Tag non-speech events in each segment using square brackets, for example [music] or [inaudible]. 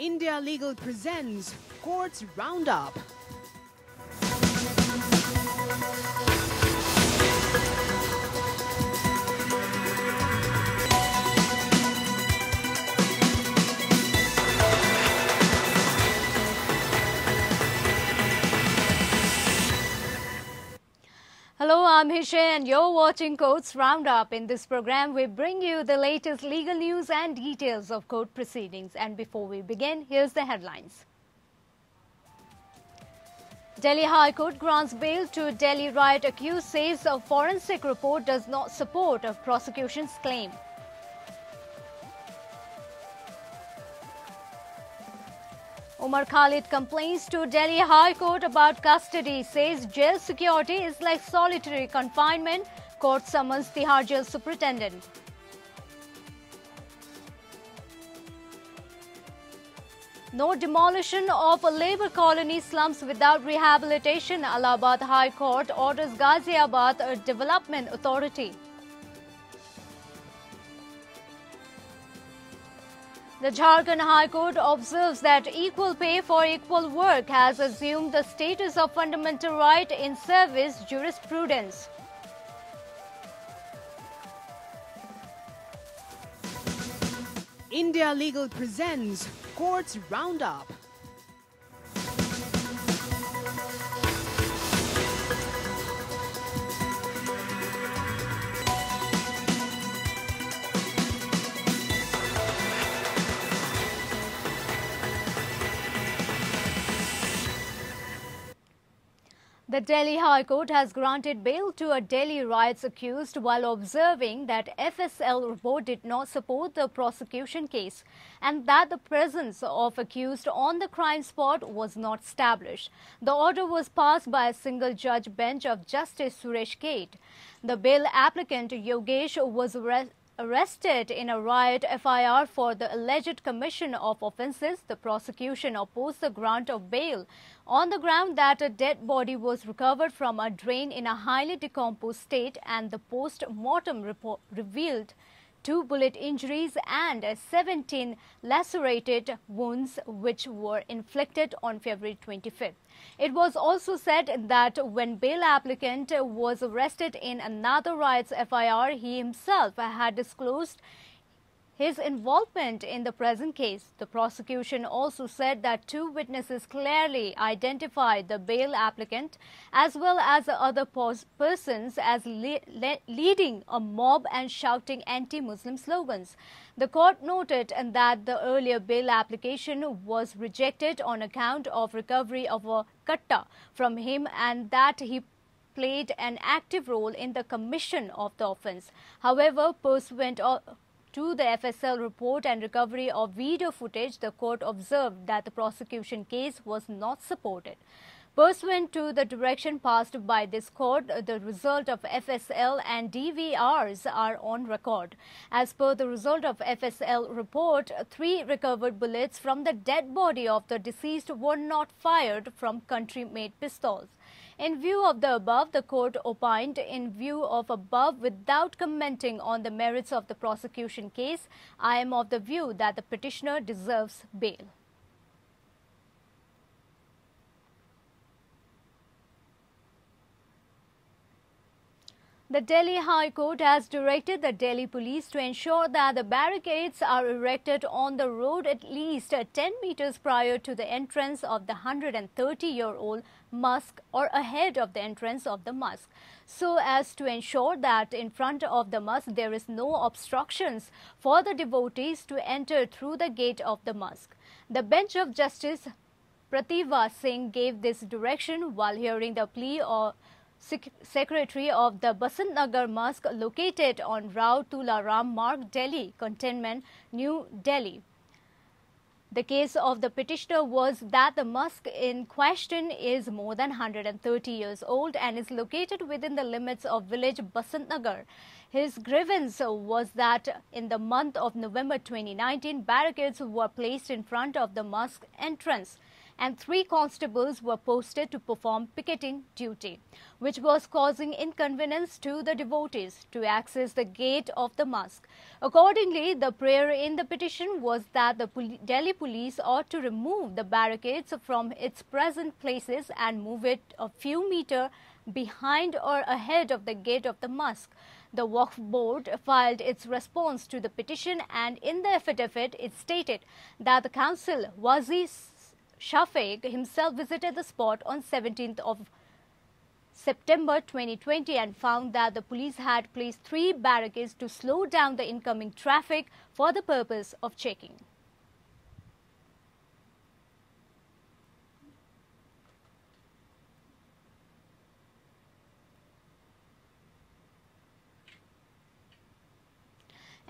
India Legal presents Courts Roundup. Hello, I'm Hishay and you're watching Courts Roundup. In this program, we bring you the latest legal news and details of court proceedings. And before we begin, here's the headlines. Delhi High Court grants bail to Delhi riot accused says a forensic report does not support of prosecution's claim. Umar Khalid complains to Delhi High Court about custody, says jail security is like solitary confinement. Court summons Tihar jail superintendent. No demolition of labour colony slums without rehabilitation, Allahabad High Court orders Ghaziabad Development Authority. The Jharkhand High Court observes that equal pay for equal work has assumed the status of fundamental right in service jurisprudence. India Legal presents Courts Roundup. The Delhi High Court has granted bail to a Delhi riots accused while observing that FSL report did not support the prosecution case and that the presence of accused on the crime spot was not established. The order was passed by a single judge bench of Justice Suresh Kate. The bail applicant Yogesh was arrested arrested in a riot FIR for the alleged commission of offences, the prosecution opposed the grant of bail on the ground that a dead body was recovered from a drain in a highly decomposed state and the post-mortem report revealed two bullet injuries and uh, 17 lacerated wounds which were inflicted on February 25th. It was also said that when bail applicant was arrested in another riots FIR, he himself had disclosed his involvement in the present case. The prosecution also said that two witnesses clearly identified the bail applicant as well as the other persons as le le leading a mob and shouting anti-Muslim slogans. The court noted that the earlier bail application was rejected on account of recovery of a katta from him and that he played an active role in the commission of the offence. However, pursuant to the FSL report and recovery of video footage, the court observed that the prosecution case was not supported. Pursuant to the direction passed by this court, the result of FSL and DVRs are on record. As per the result of FSL report, three recovered bullets from the dead body of the deceased were not fired from country-made pistols. In view of the above, the court opined in view of above without commenting on the merits of the prosecution case. I am of the view that the petitioner deserves bail. The Delhi High Court has directed the Delhi police to ensure that the barricades are erected on the road at least 10 meters prior to the entrance of the 130-year-old mosque or ahead of the entrance of the mosque so as to ensure that in front of the mosque there is no obstructions for the devotees to enter through the gate of the mosque. The bench of justice Prativa Singh gave this direction while hearing the plea of secretary of the Basant Nagar Mosque located on Rao Ram Marg, Delhi, Containment New Delhi. The case of the petitioner was that the mosque in question is more than 130 years old and is located within the limits of village Basant Nagar. His grievance was that in the month of November 2019, barricades were placed in front of the mosque entrance and three constables were posted to perform picketing duty, which was causing inconvenience to the devotees to access the gate of the mosque. Accordingly, the prayer in the petition was that the Delhi police ought to remove the barricades from its present places and move it a few meter behind or ahead of the gate of the mosque. The Waqf Board filed its response to the petition and in the affidavit it stated that the council, wazis, Shafiq himself visited the spot on 17th of September 2020 and found that the police had placed three barricades to slow down the incoming traffic for the purpose of checking.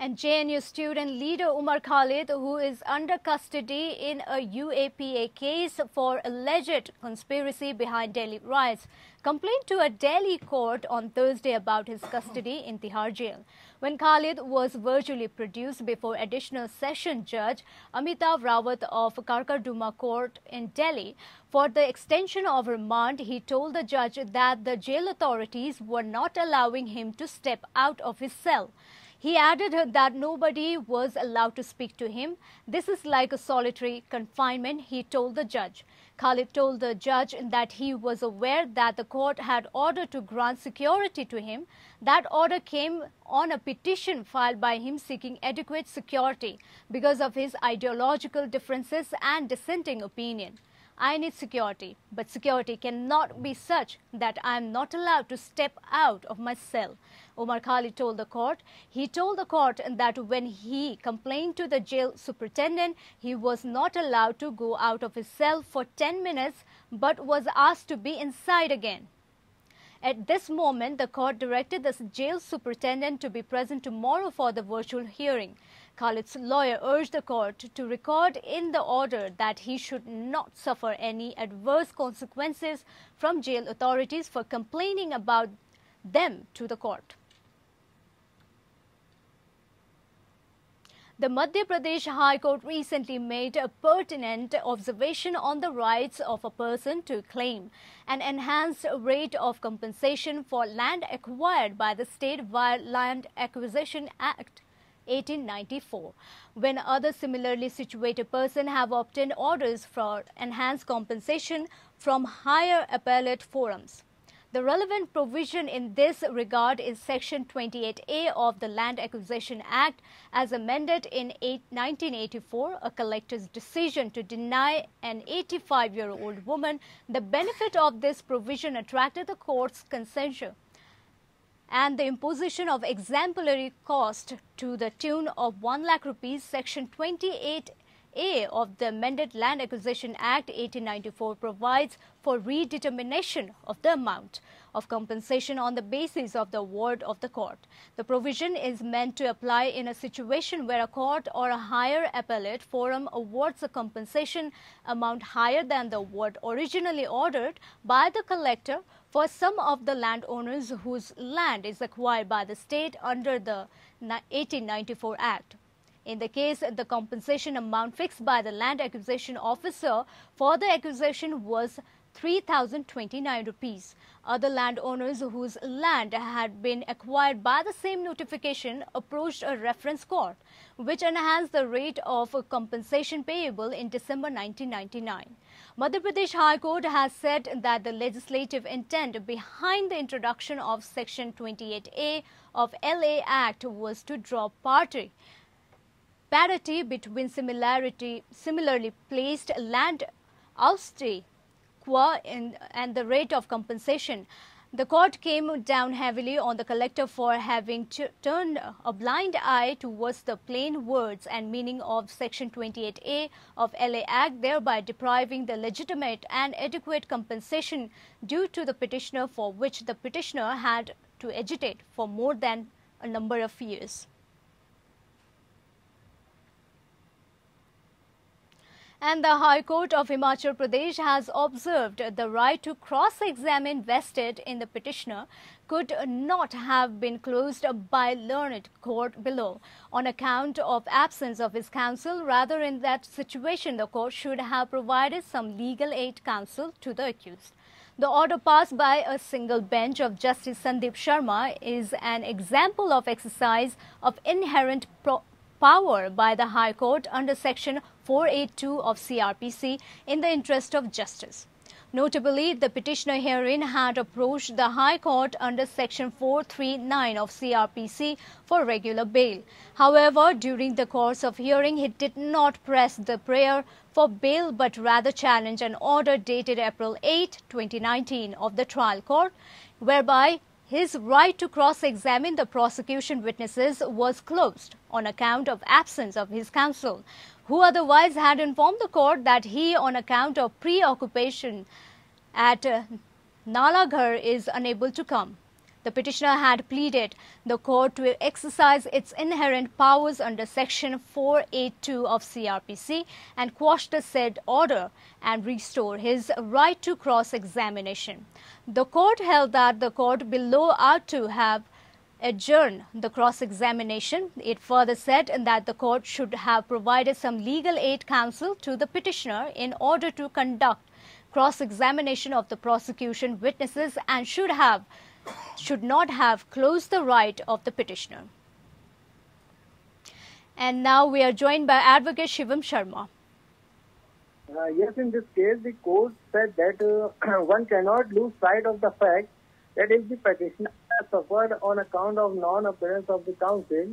And JNU student leader Umar Khalid, who is under custody in a UAPA case for alleged conspiracy behind Delhi riots, complained to a Delhi court on Thursday about his custody in Tihar jail. When Khalid was virtually produced before additional session judge Amitav Rawat of Karkarduma Court in Delhi for the extension of remand, he told the judge that the jail authorities were not allowing him to step out of his cell. He added that nobody was allowed to speak to him. This is like a solitary confinement, he told the judge. Khalid told the judge that he was aware that the court had ordered to grant security to him. That order came on a petition filed by him seeking adequate security because of his ideological differences and dissenting opinion. I need security, but security cannot be such that I am not allowed to step out of my cell. Omar Khalid told the court. He told the court that when he complained to the jail superintendent, he was not allowed to go out of his cell for 10 minutes but was asked to be inside again. At this moment, the court directed the jail superintendent to be present tomorrow for the virtual hearing. Khalid's lawyer urged the court to record in the order that he should not suffer any adverse consequences from jail authorities for complaining about them to the court. The Madhya Pradesh High Court recently made a pertinent observation on the rights of a person to claim an enhanced rate of compensation for land acquired by the state via Land Acquisition Act. 1894 when other similarly situated person have obtained orders for enhanced compensation from higher appellate forums the relevant provision in this regard is Section 28A of the Land Acquisition Act as amended in 1984, a collector's decision to deny an 85-year-old woman the benefit of this provision attracted the court's censure and the imposition of exemplary cost to the tune of 1 lakh rupees section 28 a of the amended Land Acquisition Act 1894 provides for redetermination of the amount of compensation on the basis of the award of the court. The provision is meant to apply in a situation where a court or a higher appellate forum awards a compensation amount higher than the award originally ordered by the collector for some of the landowners whose land is acquired by the state under the 1894 Act. In the case, the compensation amount fixed by the land acquisition officer for the acquisition was 3,029 rupees. Other landowners whose land had been acquired by the same notification approached a reference court, which enhanced the rate of compensation payable in December 1999. Madhya Pradesh High Court has said that the legislative intent behind the introduction of Section 28A of LA Act was to draw party parity between similarity, similarly placed land austere and the rate of compensation. The court came down heavily on the collector for having turned a blind eye towards the plain words and meaning of Section 28A of LA Act, thereby depriving the legitimate and adequate compensation due to the petitioner for which the petitioner had to agitate for more than a number of years. And the High Court of Himachal Pradesh has observed the right to cross-examine vested in the petitioner could not have been closed by learned court below on account of absence of his counsel. Rather, in that situation, the court should have provided some legal aid counsel to the accused. The order passed by a single bench of Justice Sandeep Sharma is an example of exercise of inherent pro power by the High Court under Section 482 of CRPC in the interest of justice. Notably, the petitioner herein had approached the High Court under Section 439 of CRPC for regular bail. However, during the course of hearing, he did not press the prayer for bail but rather challenged an order dated April 8, 2019 of the trial court, whereby his right to cross-examine the prosecution witnesses was closed on account of absence of his counsel, who otherwise had informed the court that he, on account of preoccupation at Nalagarh, is unable to come. The petitioner had pleaded the court to exercise its inherent powers under Section 482 of CRPC and quash the said order and restore his right to cross-examination. The court held that the court below ought to have adjourn the cross-examination. It further said that the court should have provided some legal aid counsel to the petitioner in order to conduct cross-examination of the prosecution witnesses and should have should not have closed the right of the petitioner. And now we are joined by Advocate Shivam Sharma. Uh, yes, in this case, the court said that uh, [clears throat] one cannot lose sight of the fact that if the petitioner has suffered on account of non-appearance of the counsel,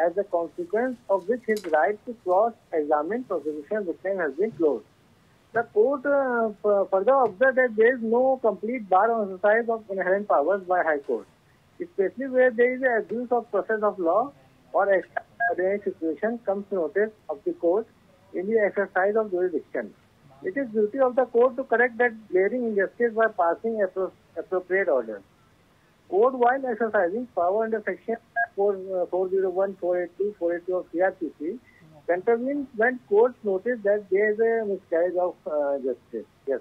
as a consequence of which his right to cross-examine prosecution witness has been closed. The court uh, further observed that there is no complete bar on exercise of inherent powers by High Court, especially where there is an abuse of process of law or extraordinary situation comes to notice of the court in the exercise of jurisdiction. It is duty of the court to correct that glaring injustice by passing appro appropriate orders. Court, while exercising power under section 401, uh, 482, 482 of CRPC, Considering when court notice that there is a miscarriage of uh, justice. Yes.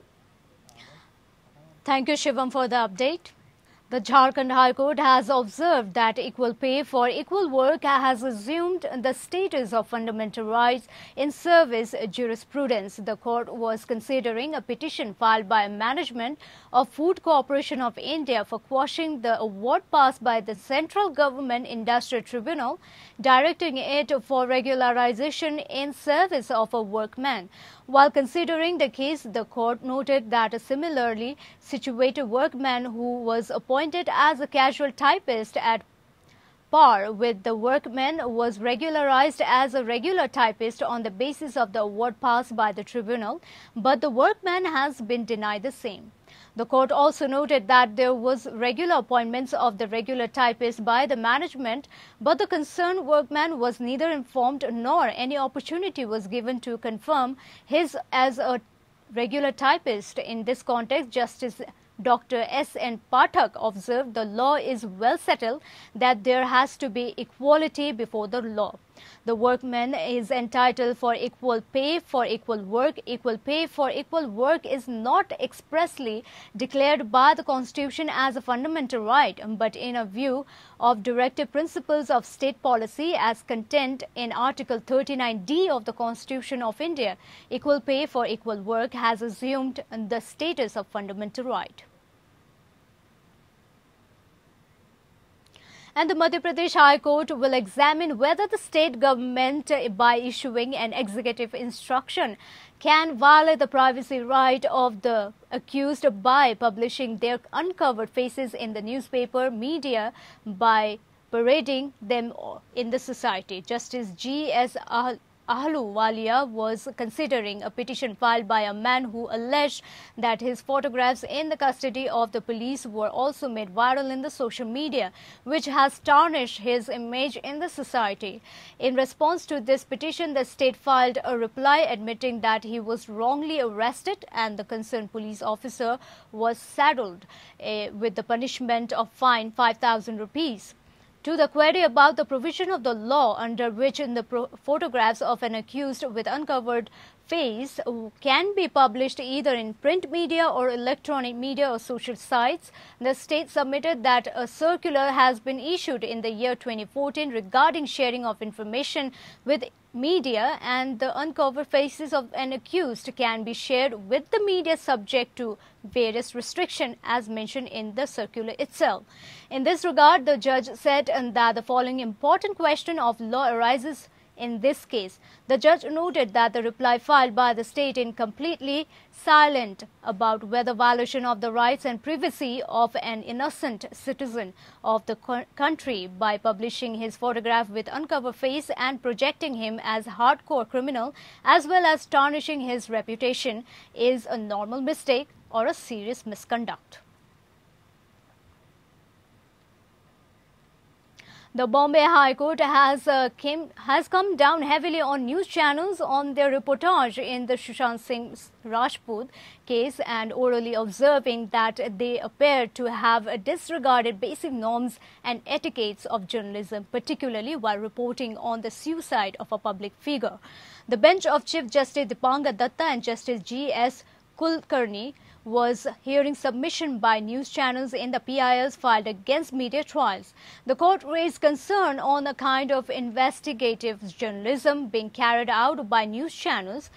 Thank you, Shivam, for the update. The Jharkhand High Court has observed that equal pay for equal work has assumed the status of fundamental rights in service jurisprudence. The court was considering a petition filed by management of Food Corporation of India for quashing the award passed by the Central Government Industrial Tribunal, directing it for regularization in service of a workman. While considering the case, the court noted that a similarly situated workman who was appointed appointed as a casual typist at par with the workmen was regularized as a regular typist on the basis of the award passed by the tribunal, but the workman has been denied the same. The court also noted that there was regular appointments of the regular typist by the management, but the concerned workman was neither informed nor any opportunity was given to confirm his as a regular typist. In this context, Justice Dr. S. N. Pathak observed the law is well settled that there has to be equality before the law. The workman is entitled for equal pay for equal work. Equal pay for equal work is not expressly declared by the Constitution as a fundamental right, but in a view of directive principles of state policy as contained in Article 39D of the Constitution of India, equal pay for equal work has assumed the status of fundamental right. and the Madhya Pradesh High Court will examine whether the state government, eh, by issuing an executive instruction, can violate the privacy right of the accused by publishing their uncovered faces in the newspaper media by parading them in the society. Justice G. S. Ahluwalia was considering a petition filed by a man who alleged that his photographs in the custody of the police were also made viral in the social media, which has tarnished his image in the society. In response to this petition, the state filed a reply admitting that he was wrongly arrested and the concerned police officer was saddled eh, with the punishment of fine 5,000 rupees to the query about the provision of the law under which the photographs of an accused with uncovered Face can be published either in print media or electronic media or social sites. The state submitted that a circular has been issued in the year 2014 regarding sharing of information with media and the uncovered faces of an accused can be shared with the media subject to various restriction as mentioned in the circular itself. In this regard, the judge said uh, that the following important question of law arises in this case. The judge noted that the reply filed by the state is completely silent about whether violation of the rights and privacy of an innocent citizen of the country by publishing his photograph with uncovered face and projecting him as hardcore criminal as well as tarnishing his reputation is a normal mistake or a serious misconduct. The Bombay High Court has, uh, came, has come down heavily on news channels on their reportage in the Shushant Singh Rajput case and orally observing that they appear to have disregarded basic norms and etiquettes of journalism, particularly while reporting on the suicide of a public figure. The bench of Chief Justice Dipanga Datta and Justice G.S. Kulkarni was hearing submission by news channels in the PILs filed against media trials. The court raised concern on the kind of investigative journalism being carried out by news channels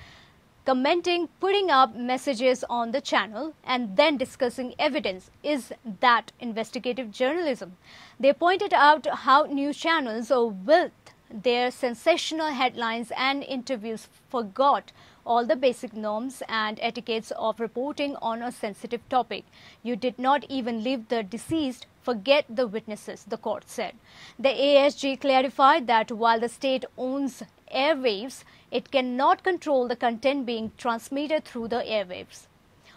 commenting, putting up messages on the channel, and then discussing evidence. Is that investigative journalism? They pointed out how news channels or wilt their sensational headlines and interviews forgot all the basic norms and etiquettes of reporting on a sensitive topic. You did not even leave the deceased forget the witnesses, the court said. The ASG clarified that while the state owns airwaves, it cannot control the content being transmitted through the airwaves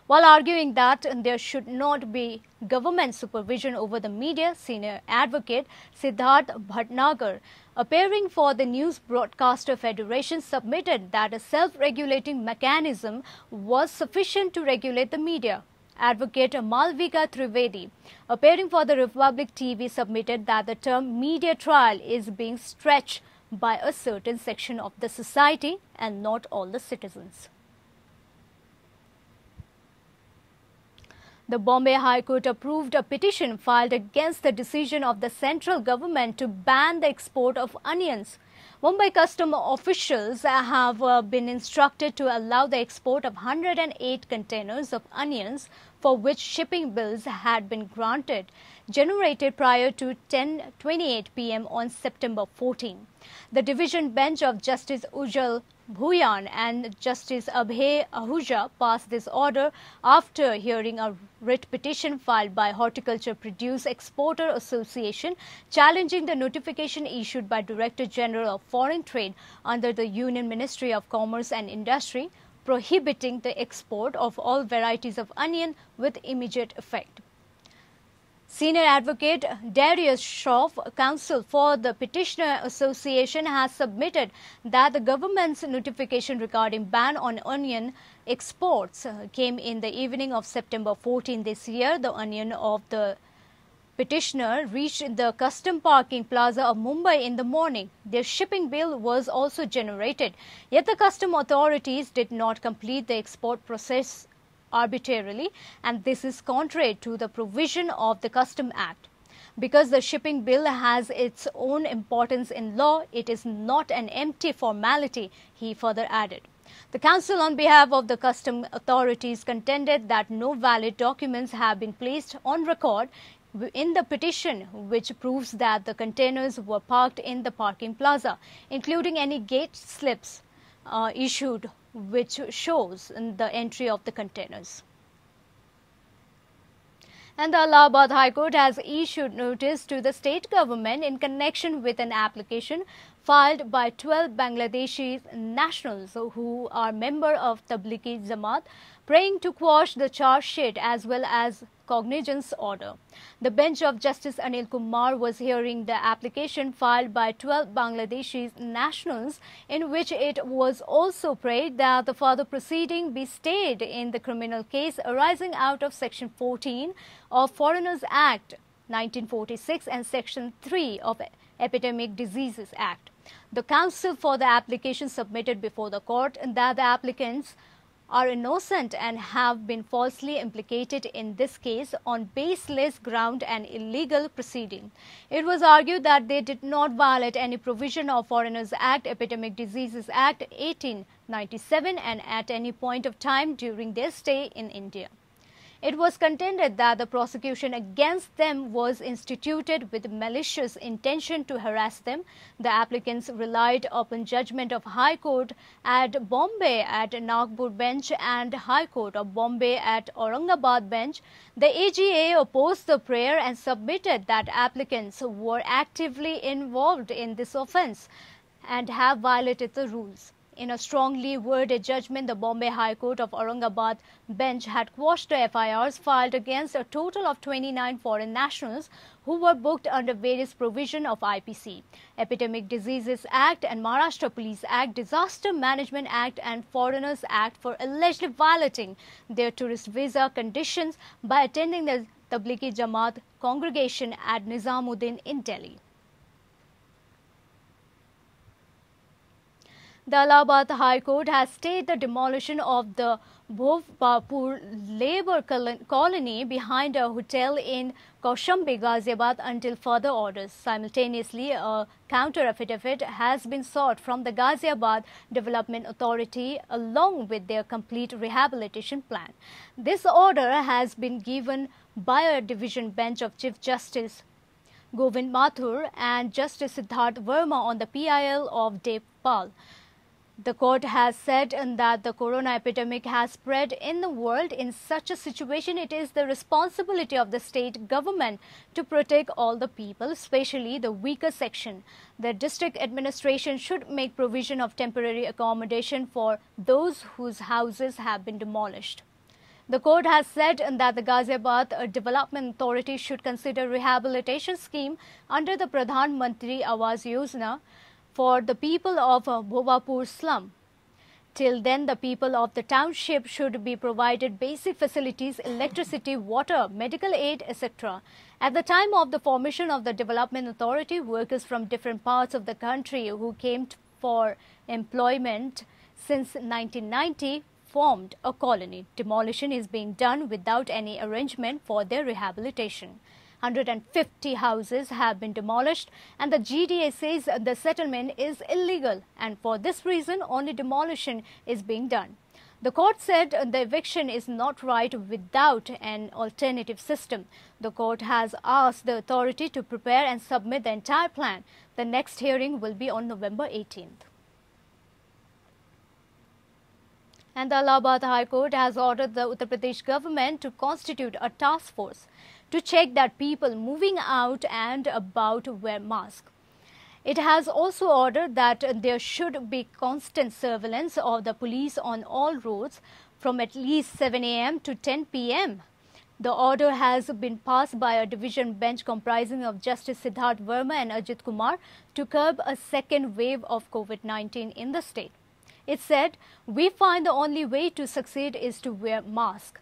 while arguing that there should not be government supervision over the media, senior advocate Siddharth Bhatnagar, appearing for the News Broadcaster Federation, submitted that a self-regulating mechanism was sufficient to regulate the media. Advocate Malvika Trivedi, appearing for the Republic TV, submitted that the term media trial is being stretched by a certain section of the society and not all the citizens. The Bombay High Court approved a petition filed against the decision of the central government to ban the export of onions. Mumbai custom officials have uh, been instructed to allow the export of 108 containers of onions for which shipping bills had been granted, generated prior to 10:28 p.m. on September 14. The division bench of Justice Ujjal Bhuyan and Justice Abhay Ahuja passed this order after hearing a writ petition filed by Horticulture Produce Exporter Association challenging the notification issued by Director General of Foreign Trade under the Union Ministry of Commerce and Industry prohibiting the export of all varieties of onion with immediate effect. Senior advocate Darius Shroff, counsel for the Petitioner Association, has submitted that the government's notification regarding ban on onion exports uh, came in the evening of September 14 this year. The onion of the petitioner reached the custom parking plaza of Mumbai in the morning. Their shipping bill was also generated. Yet the custom authorities did not complete the export process arbitrarily and this is contrary to the provision of the Custom Act. Because the shipping bill has its own importance in law, it is not an empty formality, he further added. The Council, on behalf of the custom authorities, contended that no valid documents have been placed on record in the petition, which proves that the containers were parked in the parking plaza, including any gate slips uh, issued which shows the entry of the containers. And the Allahabad High Court has issued notice to the state government in connection with an application filed by 12 Bangladeshi nationals who are member of Tablighi Jamaat praying to quash the charge sheet as well as cognizance order. The bench of Justice Anil Kumar was hearing the application filed by 12 Bangladeshi nationals in which it was also prayed that the further proceeding be stayed in the criminal case arising out of Section 14 of Foreigners Act 1946 and Section 3 of Epidemic Diseases Act. The counsel for the application submitted before the court that the applicants' are innocent and have been falsely implicated in this case on baseless ground and illegal proceeding. It was argued that they did not violate any provision of Foreigners Act, Epidemic Diseases Act 1897 and at any point of time during their stay in India. It was contended that the prosecution against them was instituted with malicious intention to harass them. The applicants relied upon judgment of High Court at Bombay at Nagpur bench and High Court of Bombay at Aurangabad bench. The AGA opposed the prayer and submitted that applicants were actively involved in this offence and have violated the rules. In a strongly worded judgment, the Bombay High Court of Aurangabad bench had quashed the FIRs filed against a total of 29 foreign nationals who were booked under various provisions of IPC, Epidemic Diseases Act and Maharashtra Police Act, Disaster Management Act and Foreigners Act for allegedly violating their tourist visa conditions by attending the Tablighi Jamaat congregation at Nizamuddin in Delhi. The Allahabad High Court has stayed the demolition of the Bhopapur labor colony behind a hotel in Kaushambi, Ghaziabad until further orders. Simultaneously, a counter affidavit has been sought from the Ghaziabad Development Authority along with their complete rehabilitation plan. This order has been given by a division bench of Chief Justice Govind Mathur and Justice Siddharth Verma on the PIL of Dev Pal. The court has said that the corona epidemic has spread in the world. In such a situation, it is the responsibility of the state government to protect all the people, especially the weaker section. The district administration should make provision of temporary accommodation for those whose houses have been demolished. The court has said that the Ghaziabad Development Authority should consider rehabilitation scheme under the Pradhan Mantri Awas Yojana for the people of uh, Bhovapur slum. Till then, the people of the township should be provided basic facilities, electricity, water, medical aid, etc. At the time of the formation of the Development Authority, workers from different parts of the country who came for employment since 1990 formed a colony. Demolition is being done without any arrangement for their rehabilitation. 150 houses have been demolished and the GDA says the settlement is illegal and for this reason only demolition is being done. The court said the eviction is not right without an alternative system. The court has asked the authority to prepare and submit the entire plan. The next hearing will be on November 18th. And the Allahabad High Court has ordered the Uttar Pradesh government to constitute a task force to check that people moving out and about wear masks. It has also ordered that there should be constant surveillance of the police on all roads from at least 7 a.m. to 10 p.m. The order has been passed by a division bench comprising of Justice Siddharth Verma and Ajit Kumar to curb a second wave of COVID-19 in the state. It said, we find the only way to succeed is to wear masks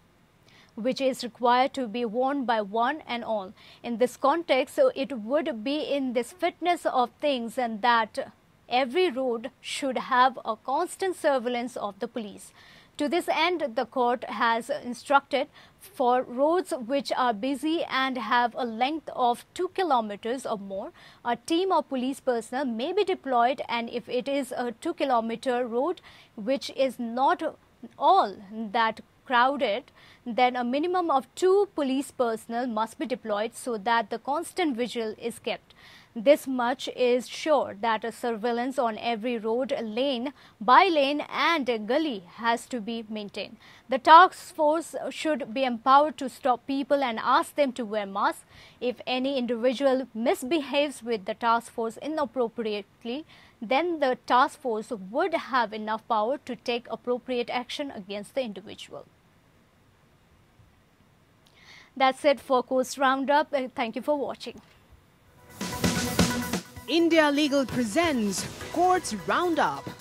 which is required to be worn by one and all. In this context, so it would be in this fitness of things and that every road should have a constant surveillance of the police. To this end, the court has instructed for roads which are busy and have a length of 2 kilometers or more, a team of police personnel may be deployed and if it is a 2 kilometer road which is not all that crowded, then a minimum of two police personnel must be deployed so that the constant vigil is kept. This much is sure that a surveillance on every road, lane, by lane and gully has to be maintained. The task force should be empowered to stop people and ask them to wear masks. If any individual misbehaves with the task force inappropriately, then the task force would have enough power to take appropriate action against the individual. That's it for Coast Roundup. Uh, thank you for watching. India Legal presents Courts Roundup.